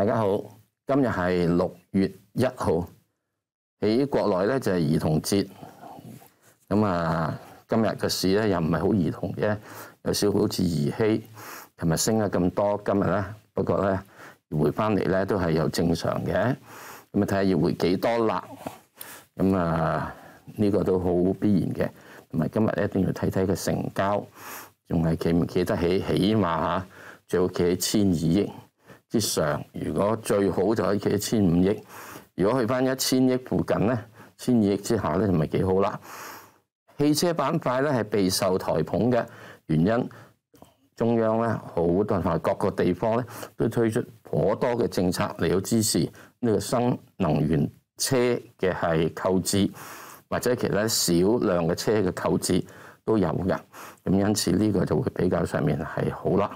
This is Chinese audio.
大家好，今日系六月一号，喺国内咧就系儿童节。咁啊，今日嘅市咧又唔系好儿童嘅，有少少好似儿戏。琴日升咗咁多，今日咧不过咧回翻嚟咧都系有正常嘅。咁啊，睇下要回几多啦。咁啊，呢个都好必然嘅。同埋今日一定要睇睇个成交，仲系企唔企得起？起碼吓仲要企千二億。之上，如果最好就喺企一千五億，如果去翻一千億附近咧，千二億之下咧就唔係幾好啦。汽車板塊咧係備受台捧嘅原因，中央咧好多同埋各個地方咧都推出頗多嘅政策嚟到支持呢個新能源車嘅係購置，或者其他少量嘅車嘅購置都有嘅，咁因此呢個就會比較上面係好啦。